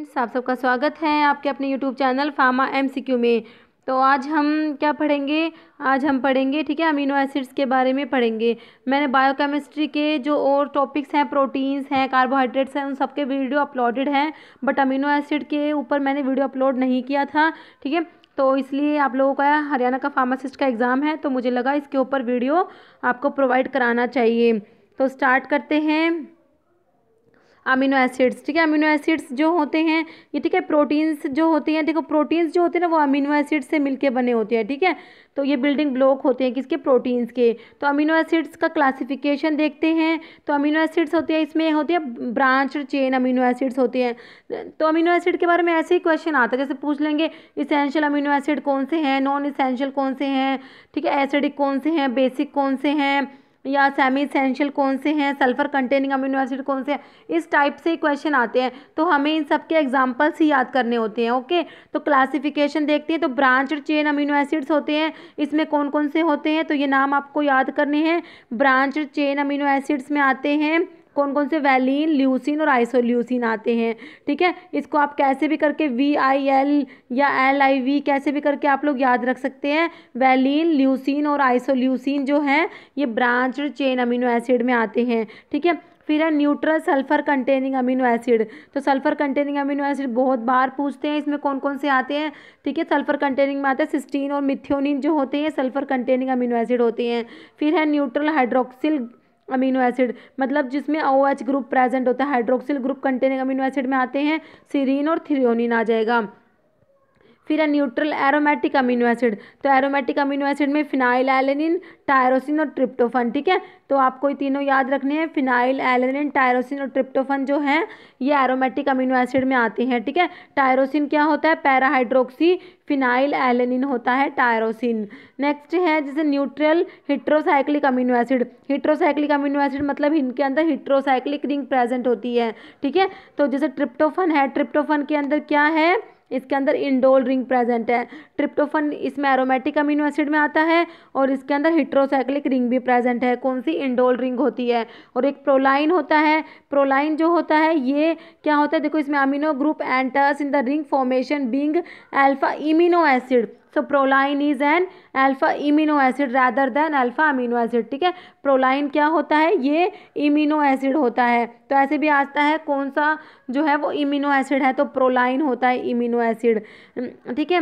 friends आप सबका स्वागत है आपके अपने यूट्यूब चैनल फार्मा एमसीक्यू में तो आज हम क्या पढ़ेंगे आज हम पढ़ेंगे ठीक है अमीनो एसिड्स के बारे में पढ़ेंगे मैंने बायोकेमिस्ट्री के जो और टॉपिक्स हैं प्रोटीन्स हैं कार्बोहाइड्रेट्स हैं उन सब के वीडियो अपलोडेड हैं बट अमीनो एसिड के ऊपर मैंने वीडियो अपलोड नहीं किया था ठीक है तो इसलिए आप लोगों का हरियाणा का फार्मासिस्ट का एग्ज़ाम है तो मुझे लगा इसके ऊपर वीडियो आपको प्रोवाइड कराना चाहिए तो स्टार्ट करते हैं अमीनो एसिड्स ठीक है अमीनो एसिड्स जो होते हैं ये ठीक है प्रोटीन्स जो होते हैं देखो प्रोटीन्स जो होते हैं ना वो अमीनो एसिड से मिलके बने होते हैं ठीक है तो ये बिल्डिंग ब्लॉक होते हैं किसके प्रोटीन्स के तो अमीनो एसिड्स का क्लासिफिकेशन देखते हैं तो अमीनो एसिड्स होते हैं इसमें होते हैं ब्रांच चेन अमीनो एसिड्स होते हैं तो अमीनो एसिड के बारे में ऐसे ही क्वेश्चन आता है जैसे पूछ लेंगे इसेंशियल अमीनो एसिड कौन से हैं नॉन इसेंशियल कौन से हैं ठीक है एसिडिक कौन से हैं बेसिक कौन से हैं या सेमी इसेंशियल कौन से हैं सल्फर कंटेनिंग अमीनो एसिड कौन से हैं इस टाइप से क्वेश्चन आते हैं तो हमें इन सब के एग्जाम्पल्स ही याद करने होते हैं ओके तो क्लासिफिकेशन देखते हैं तो ब्रांच चेन अमीनो एसिड्स होते हैं इसमें कौन कौन से होते हैं तो ये नाम आपको याद करने हैं ब्रांच चेन अमीनो एसिड्स में आते हैं कौन कौन से वैलिन ल्यूसिन और आइसोल्यूसिन आते हैं ठीक है इसको आप कैसे भी करके वी आई एल या एल आई वी कैसे भी करके आप लोग याद रख सकते हैं वैलिन ल्यूसिन और आइसोल्यूसिन जो है ये ब्रांच चेन अमीनो एसिड में आते हैं ठीक है फिर है neutral sulphur containing amino acid तो सल्फर कंटेनिंग अमीनो एसिड बहुत बार पूछते हैं इसमें कौन कौन से आते हैं ठीक है सल्फर कंटेनिंग में आते हैं सिस्टीन और मिथ्योनिन जो होते हैं सल्फर कंटेनिंग अमीनो एसिड होते हैं फिर है न्यूट्रल हाइड्रोक्सिल अमीनो एसिड मतलब जिसमें ओ एच ग्रुप प्रेजेंट होता है hydroxyl group containing amino acid में आते हैं सीरीन और थ्रियोनिन आ जाएगा फिर है न्यूट्रल एरोमेटिक अमीनो एसिड तो एरोमेटिक अमीनो एसिड में फिनाइल एलेनिन टायरोसिन और ट्रिप्टोफन ठीक है तो आपको ये तीनों याद रखने हैं फिनाइल एलेनिन टायरोसिन और ट्रिप्टोफन जो है ये एरोमेटिक अमीनो एसिड में आते हैं ठीक है टायरोसिन क्या होता है पैराहाइड्रोक्सी फिनाइल एलेनिन होता है टायरोसिन नेक्स्ट है जैसे neutral heterocyclic amino acid heterocyclic amino acid मतलब इनके अंदर हिट्रोसाइक्लिक रिंग प्रेजेंट होती है ठीक है तो जैसे ट्रिप्टोफन है ट्रिप्टोफन के अंदर क्या है इसके अंदर इंडोल रिंग प्रेजेंट है ट्रिप्टोफन इसमें एरोमेटिक अमीनो एसिड में आता है और इसके अंदर हिट्रोसाइक्लिक रिंग भी प्रेजेंट है कौन सी इंडोल रिंग होती है और एक प्रोलाइन होता है प्रोलाइन जो होता है ये क्या होता है देखो इसमें amino group enters in the ring formation being alpha imino acid so proline is an alpha imino acid rather than alpha amino acid ठीक है प्रोलाइन क्या होता है ये इमिनो एसिड होता है तो ऐसे भी आता है कौन सा जो है वो इमिनो एसिड है तो प्रोलाइन होता है इमिनो एसिड ठीक है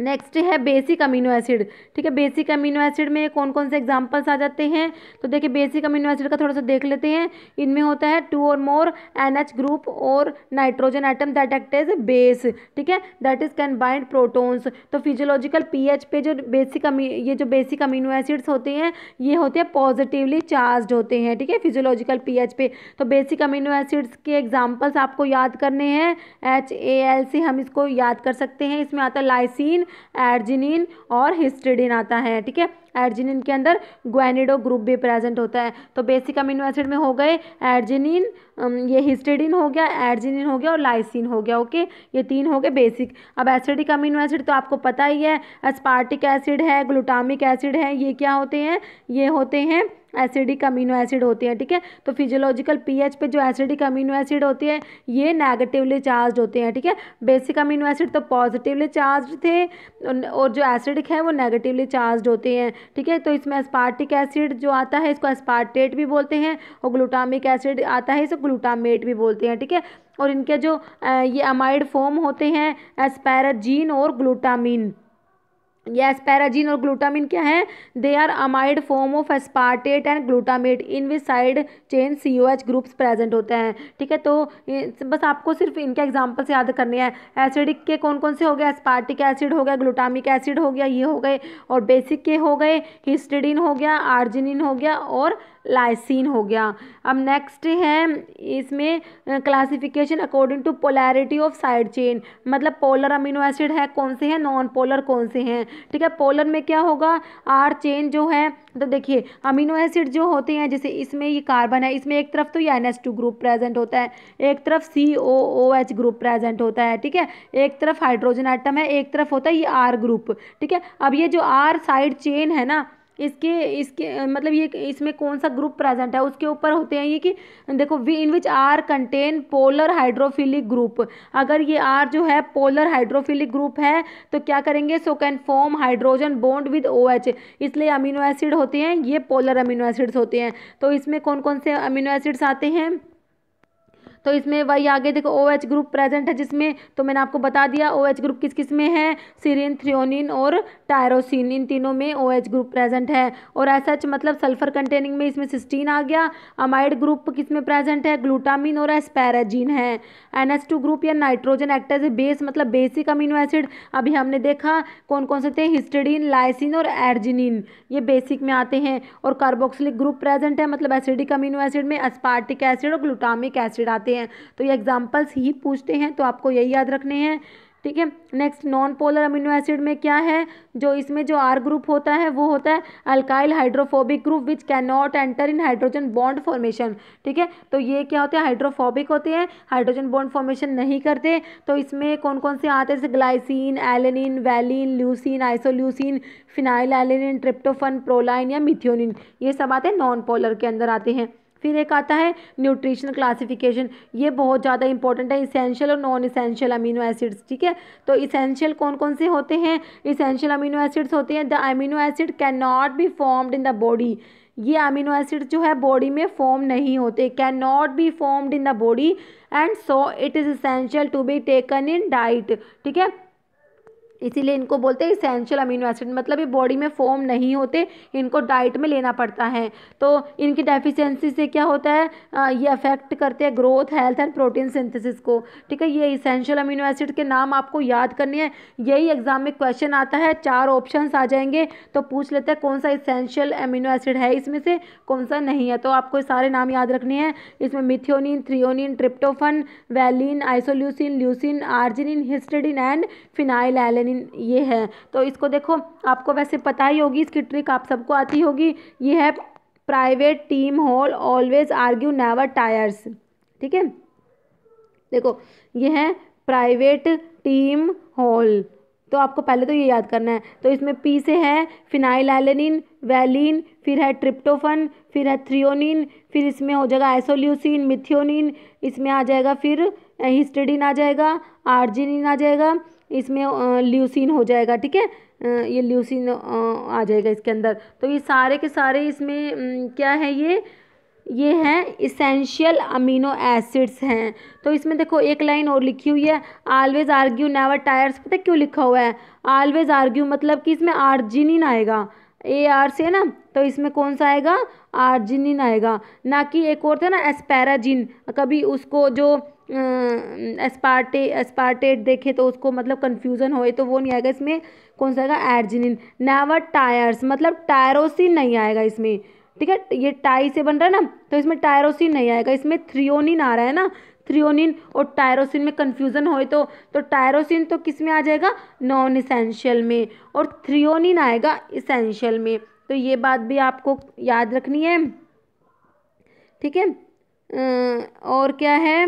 नेक्स्ट है बेसिक अमीनो एसिड ठीक है बेसिक अमीनो एसिड में कौन कौन से एग्जांपल्स आ जाते हैं तो देखिए बेसिक अमीनो एसिड का थोड़ा सा देख लेते हैं इनमें होता है two or more NH group और nitrogen atom that act as base ठीक है that is can bind protons तो फिजियोलॉजिकल एच पे जो बेसिक ये जो बेसिक अमीनो एसिड्स होते हैं ये होते हैं पॉजिटिवली चार्ज होते हैं ठीक है फिजियोलॉजिकल पी पे तो बेसिक अमीनो एसिड्स के एग्जाम्पल्स आपको याद करने हैं एच ए एल से हम इसको याद कर सकते हैं इसमें आता है लाइसिन एर्जिनिन और हिस्टिडिन आता है ठीक है एर्जिनिन के अंदर ग्वेनिडो ग्रुप भी प्रेजेंट होता है तो बेसिक अमीनो एसिड में हो गए एर्जिनिन ये हिस्टेडिन हो गया एर्जिनिन हो गया और लाइसिन हो गया ओके ये तीन हो गए बेसिक अब एसिडिक अमीनो एसिड तो आपको पता ही है एस्पार्टिक एसिड है ग्लूटामिक एसिड है ये क्या होते हैं ये होते हैं एसिडिक अमीनो एसिड होते हैं ठीक है तो फिजियोलॉजिकल पीएच पे जो एसिडिक अमीनो एसिड होते हैं ये नेगेटिवली चार्ज होते हैं ठीक है बेसिक अमीनो एसिड तो पॉजिटिवली चार्ज थे और जो एसिडिक है वो नेगेटिवली चार्ज होते हैं ठीक है तो इसमें स्पार्टिक एसिड जो आता है इसको स्पार्टेट भी बोलते हैं और ग्लूटामिक एसिड आता है इसको ग्लूटामेट भी बोलते हैं ठीक है और इनके जो ये अमाइड फॉर्म होते हैं एस्पैराजीन और ग्लूटामिन यस पैराजीन और ग्लूटामिन क्या है they are amide form of aspartate and glutamate in which side chain C O H groups present होते हैं ठीक है तो बस आपको सिर्फ इनके एग्जाम्पल्स याद करने हैं एसिडिक के कौन कौन से हो गए एस्पार्टिक एसिड हो गया ग्लूटामिक एसिड हो गया ये हो गए और बेसिक के हो गए हिस्टिडिन हो गया आर्जिनिन हो गया और लाइसिन हो गया अब नेक्स्ट है इसमें classification according to polarity of side chain मतलब पोलर अमीनो एसिड है कौन से हैं नॉन पोलर कौन से हैं ठीक है पोलर में क्या होगा आर चेन जो है तो देखिए अमीनो एसिड जो होते हैं जैसे इसमें ये कार्बन है इसमें एक तरफ तो ये एन ग्रुप प्रेजेंट होता है एक तरफ C O O H group present होता है ठीक है एक तरफ हाइड्रोजन आइटम है एक तरफ होता है ये आर ग्रुप ठीक है अब ये जो आर साइड चेन है ना इसके इसके मतलब ये इसमें कौन सा ग्रुप प्रेजेंट है उसके ऊपर होते हैं ये कि देखो we in which are contain polar hydrophilic group अगर ये आर जो है पोलर हाइड्रोफिलिक ग्रुप है तो क्या करेंगे so can form hydrogen bond with O H इसलिए अमीनो एसिड होते हैं ये पोलर अमीनो एसिड्स होते हैं तो इसमें कौन कौन से अमीनो एसिड्स आते हैं तो इसमें वही आगे देखो ओ OH ग्रुप प्रेजेंट है जिसमें तो मैंने आपको बता दिया ओ OH ग्रुप किस किस में है सीरिन थ्रियोनिन और टायरोसिन इन तीनों में ओ OH ग्रुप प्रेजेंट है और एस एच मतलब सल्फर कंटेनिंग में इसमें सिस्टीन आ गया अमाइड ग्रुप किस में प्रेजेंट है ग्लूटामिन और एस्पैराजीन है एन ग्रुप या nitrogen act as a base मतलब बेसिक अमीनो एसिड अभी हमने देखा कौन कौन से थे हिस्टेडिन लाइसिन और एर्जिनिन ये बेसिक में आते हैं और कार्बोक्सिलिक ग्रुप प्रेजेंट है मतलब एसिडिक अमीनो एसिड में एस्पार्टिक एसिड और ग्लूटामिक एसिड आते हैं होते हैं तो ये एग्जाम्पल्स ही पूछते हैं तो आपको यही याद रखने हैं ठीक है next non polar amino acid में क्या है जो इसमें जो आर ग्रुप होता है वो होता है alkyl hydrophobic group which can not enter in hydrogen bond formation ठीक है तो ये क्या होते हैं हाइड्रोफोबिक होते हैं हाइड्रोजन बॉन्ड फॉर्मेशन नहीं करते तो इसमें कौन कौन से आते हैं जैसे glycine alanine valine leucine isoleucine phenyl alanine tryptophan proline या मिथियोनिन ये सब आते हैं नॉन पोलर के अंदर आते हैं फिर एक आता है न्यूट्रिशन क्लासिफिकेशन ये बहुत ज़्यादा इंपॉर्टेंट है इसेंशियल और नॉन इसेंशियल अमीनो एसिड्स ठीक है तो इसेंशियल कौन कौन से होते हैं इसेंशियल अमीनो एसिड्स होते हैं the amino acid can not be formed in the body ये अमीनो एसिड जो है बॉडी में फॉर्म नहीं होते can not be formed in the body and so it is essential to be taken in diet ठीक है इसीलिए इनको बोलते हैं इसेंशियल अमीनो एसिड मतलब ये बॉडी में फॉर्म नहीं होते इनको डाइट में लेना पड़ता है तो इनकी डेफिशिएंसी से क्या होता है आ, ये अफेक्ट करते हैं growth health and protein synthesis को ठीक है ये इसेंशियल अमीनो एसिड के नाम आपको याद करने हैं यही एग्जाम में क्वेश्चन आता है चार ऑप्शन आ जाएंगे तो पूछ लेते हैं कौन सा इसेंशियल अमीनो एसिड है इसमें से कौन सा नहीं है तो आपको सारे नाम याद रखने हैं इसमें methionine threonine tryptophan valine isoleucine leucine arginine histidine and phenyl alanine adenine ये है तो इसको देखो आपको वैसे पता ही होगी इसकी ट्रिक आप सबको आती होगी ये है private Tim Hall always argue never tires ठीक है देखो ये है प्राइवेट टीम होल तो आपको पहले तो ये याद करना है तो इसमें पी से है फिनाइलैलेनिन वैलिन फिर है ट्रिप्टोफन फिर है थ्रियोनिन फिर इसमें हो जाएगा एसोल्यूसिन मिथियोनिन इसमें आ जाएगा फिर हिस्टेडिन आ जाएगा आर्जिनिन आ जाएगा इसमें ल्यूसिन हो जाएगा ठीक है ये ल्यूसिन आ जाएगा इसके अंदर तो ये सारे के सारे इसमें क्या है ये ये हैं इसेंशियल अमीनो एसिड्स हैं तो इसमें देखो एक लाइन और लिखी हुई है आलवेज आर्ग्यू नेवर टायर्स पता क्यों लिखा हुआ है आलवेज आर्ग्यू मतलब कि इसमें आर्जिनिन आएगा ए आर से ना तो इसमें कौन सा आएगा आर्जिनिन आएगा ना कि एक और था ना एस्पैराजिन कभी उसको जो एस्पार्टे एस्पार्टेट देखे तो उसको मतलब कन्फ्यूज़न होए तो वो नहीं आएगा इसमें कौन सा आएगा एर्जिनिन नावर टायर्स मतलब टायरोसिन नहीं आएगा इसमें ठीक है ये टाई से बन रहा है ना तो इसमें टायरोसिन नहीं आएगा इसमें थ्रियोनिन आ रहा है ना थ्रियोनिन और टायरोसिन में कन्फ्यूज़न होए तो तो टायरोसिन तो किस में आ जाएगा नॉन इसेंशियल में और थ्रियोनिन आएगा इसेंशियल में तो ये बात भी आपको याद रखनी है ठीक है और क्या है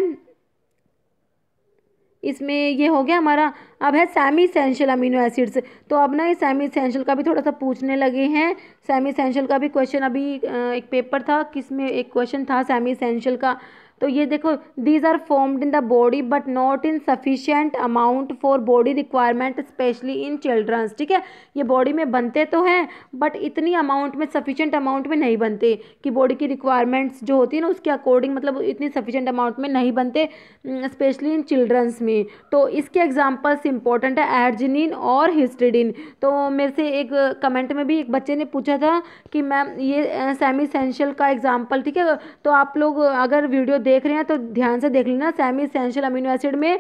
इसमें ये हो गया हमारा अब है सेमी इसेंशियल अमीनो एसिड्स तो अब ना ये सेमी इसेंशियल का भी थोड़ा सा पूछने लगे हैं सेमी इसेंशियल का भी क्वेश्चन अभी एक पेपर था किसमें एक क्वेश्चन था सेमी इसेंशियल का तो ये देखो these are formed in the body but not in sufficient amount for body requirement specially in childrens ठीक है ये बॉडी में बनते तो हैं बट इतनी अमाउंट में सफिशियंट अमाउंट में नहीं बनते कि बॉडी की रिक्वायरमेंट्स जो होती है ना उसके अकॉर्डिंग मतलब इतनी सफिशियंट अमाउंट में नहीं बनते स्पेशली इन चिल्ड्रंस में तो इसके एग्जाम्पल्स इंपॉर्टेंट है एर्जिनिन और हिस्टिडिन तो मेरे से एक कमेंट में भी एक बच्चे ने पूछा था कि मैम ये सेमी uh, सेंशल का एग्जाम्पल ठीक है तो आप लोग अगर वीडियो देख रहे हैं तो ध्यान से देख लेना सेमी इसेंशियल अमीनो एसिड में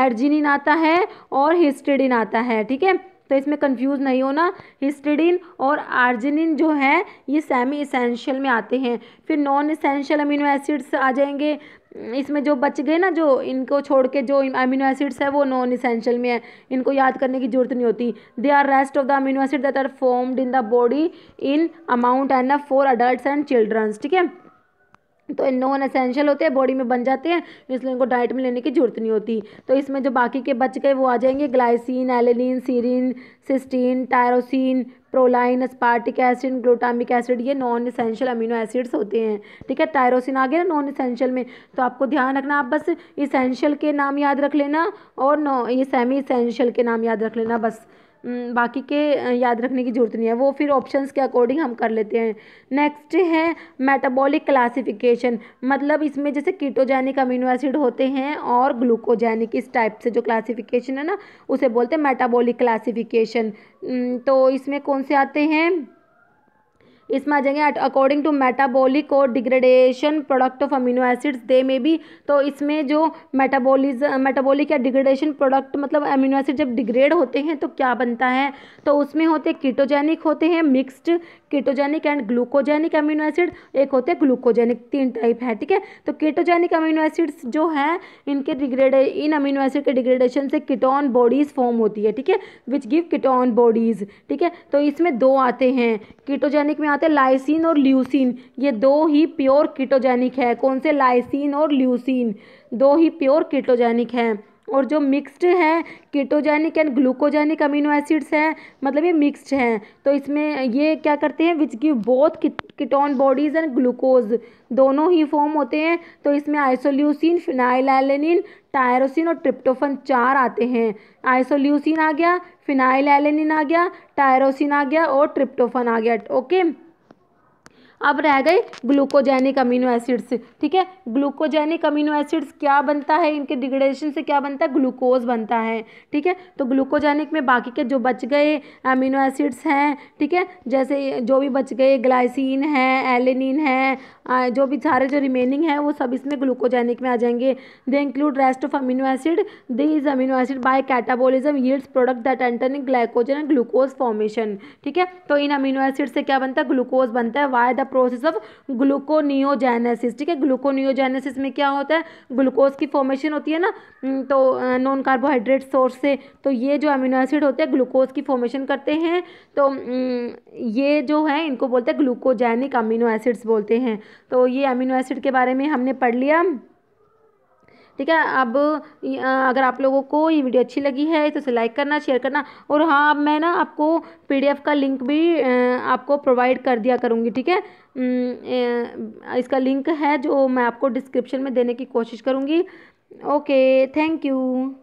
एडजिनिन आता है और हिस्टिडिन आता है ठीक है तो इसमें कंफ्यूज नहीं होना हिस्टेडिन और आर्जिनिन जो है ये सेमी इसेंशियल में आते हैं फिर नॉन इसेंशियल अमीनो एसिड्स आ जाएंगे इसमें जो बच गए ना जो इनको छोड़ के जो अमीनो एसिड्स है वो नॉन इसेंशियल में है इनको याद करने की जरूरत नहीं होती they are rest of the amino acid that are formed in the body in amount and for adult and childrens ठीक है तो नॉन असेंशियल होते हैं बॉडी में बन जाते हैं इसलिए इनको डाइट में लेने की ज़रूरत नहीं होती तो इसमें जो बाकी के बच गए वो आ जाएंगे glycine alanine serine cysteine tyrosine proline aspartic acid glutamic acid ये नॉन इसेंशियल अमीनो एसिड्स होते हैं ठीक है टायरोसिन आ गया ना नॉन इसेंशियल में तो आपको ध्यान रखना आप बस इसेंशियल के नाम याद रख लेना और नॉ ये सेमी इसेंशियल के नाम याद रख लेना बस बाकी के याद रखने की ज़रूरत नहीं है वो फिर ऑप्शंस के अकॉर्डिंग हम कर लेते हैं नेक्स्ट है मेटाबॉलिक क्लासिफिकेशन मतलब इसमें जैसे कीटोजेनिक अमीनो एसिड होते हैं और ग्लूकोजेनिक इस टाइप से जो क्लासिफिकेशन है ना उसे बोलते हैं मेटाबॉलिक क्लासिफिकेशन तो इसमें कौन से आते हैं इसमें आ जाएंगे अकॉर्डिंग टू मेटाबॉलिक और degradation product of amino acids they में भी तो इसमें जो मेटाबोलिज मेटाबॉलिक या डिग्रेडेशन प्रोडक्ट मतलब अमीनो एसिड जब डिग्रेड होते हैं तो क्या बनता है तो उसमें होते कीटोजेनिक होते हैं mixed ketogenic and glucogenic amino acid एक होते हैं ग्लूकोजेनिक तीन टाइप है ठीक है तो कीटोजेनिक अमीनो एसिड्स जो है इनके डिग्रेडे इन अमीनो एसिड के डिग्रेडेशन से कीटोन बॉडीज़ फॉर्म होती है ठीक है विच गिव कीटोन बॉडीज़ ठीक है तो इसमें दो आते हैं कीटोजेनिक में आते बात है लाइसिन और ल्यूसिन ये दो ही प्योर कीटोजेनिक है कौन से लाइसिन और ल्यूसिन दो ही प्योर कीटोजेनिक हैं और जो मिक्स्ड हैं ketogenic and glucogenic amino acids हैं मतलब ये मिक्स्ड हैं तो इसमें ये क्या करते हैं which give both ketone bodies and glucose दोनों ही फॉर्म होते हैं तो इसमें आइसोल्यूसिन फिनाइलैलेनिन टायरोसिन और ट्रिप्टोफन चार आते हैं आइसोल्यूसिन आ गया फिनाइलैलेनिन आ गया टायरोसिन आ गया और ट्रिप्टोफन आ गया ओके अब रह गए ग्लूकोजेनिक अमीनो एसिड्स ठीक है ग्लूकोजेनिक अमीनो एसिड्स क्या बनता है इनके डिग्रेडेशन से क्या बनता है ग्लूकोज बनता है ठीक है तो ग्लूकोजेनिक में बाकी के जो बच गए अमीनो एसिड्स हैं ठीक है जैसे जो भी बच गए ग्लाइसिन है एलिनिन है जो भी सारे जो रिमेनिंग है वो सब इसमें ग्लूकोजेनिक में आ जाएंगे they include rest of amino acid these amino acid by catabolism yields product that enter in glycogen and glucose formation ठीक है तो इन अमीनो एसिड से क्या बनता है ग्लूकोज बनता है via the process of gluconeogenesis ठीक है ग्लूकोनियोजेनेसिस में क्या होता है ग्लूकोज की फॉर्मेशन होती है ना हम्म, तो नॉन कार्बोहाइड्रेट सोर्स से तो ये जो अमीनो एसिड होते हैं ग्लूकोज की फॉर्मेशन करते हैं तो हम्म, ये जो है इनको बोलते हैं ग्लूकोजैनिक अमीनो एसिड्स बोलते हैं तो ये अमीनो एसिड के बारे में हमने पढ़ लिया ठीक है अब अगर आप लोगों को ये वीडियो अच्छी लगी है तो उसे लाइक करना शेयर करना और हाँ मैं ना आपको पीडीएफ का लिंक भी आपको प्रोवाइड कर दिया करूँगी ठीक है हम्म, इसका लिंक है जो मैं आपको डिस्क्रिप्शन में देने की कोशिश करूँगी ओके थैंक यू